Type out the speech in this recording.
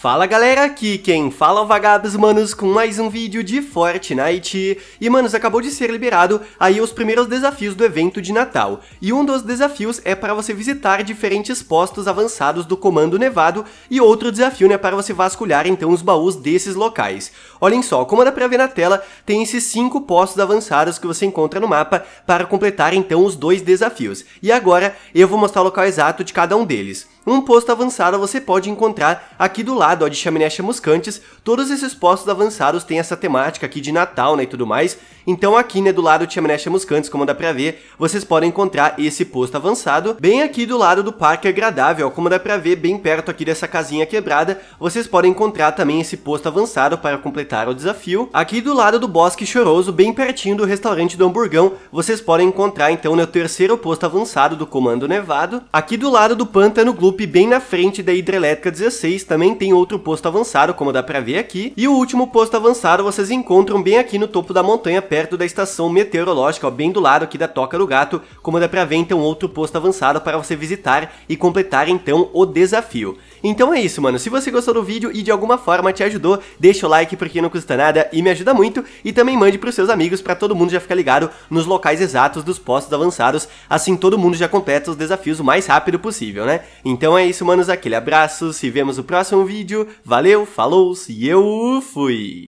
Fala galera, aqui quem fala é o Vagabos Manos com mais um vídeo de Fortnite. E manos, acabou de ser liberado aí os primeiros desafios do evento de Natal. E um dos desafios é para você visitar diferentes postos avançados do Comando Nevado e outro desafio né, para você vasculhar então os baús desses locais. Olhem só, como dá pra ver na tela, tem esses cinco postos avançados que você encontra no mapa para completar então os dois desafios. E agora eu vou mostrar o local exato de cada um deles. Um posto avançado você pode encontrar aqui do lado ó, de Chaminé Chamuscantes, todos esses postos avançados têm essa temática aqui de Natal né, e tudo mais, então aqui né, do lado de Chaminé Chamuscantes, como dá pra ver, vocês podem encontrar esse posto avançado, bem aqui do lado do Parque Agradável, ó, como dá pra ver, bem perto aqui dessa casinha quebrada, vocês podem encontrar também esse posto avançado para completar o desafio. Aqui do lado do Bosque Choroso, bem pertinho do restaurante do Hamburgão, vocês podem encontrar então né, o terceiro posto avançado do Comando Nevado. Aqui do lado do Pântano Gloop bem na frente da Hidrelétrica 16, também tem outro posto avançado, como dá pra ver aqui, e o último posto avançado vocês encontram bem aqui no topo da montanha, perto da estação meteorológica, ó, bem do lado aqui da Toca do Gato, como dá pra ver então outro posto avançado para você visitar e completar então o desafio. Então é isso, mano. Se você gostou do vídeo e de alguma forma te ajudou, deixa o like porque não custa nada e me ajuda muito. E também mande pros seus amigos para todo mundo já ficar ligado nos locais exatos dos postos avançados. Assim todo mundo já completa os desafios o mais rápido possível, né? Então é isso, manos. Aquele abraço. Se vemos no próximo vídeo. Valeu, falou e eu fui!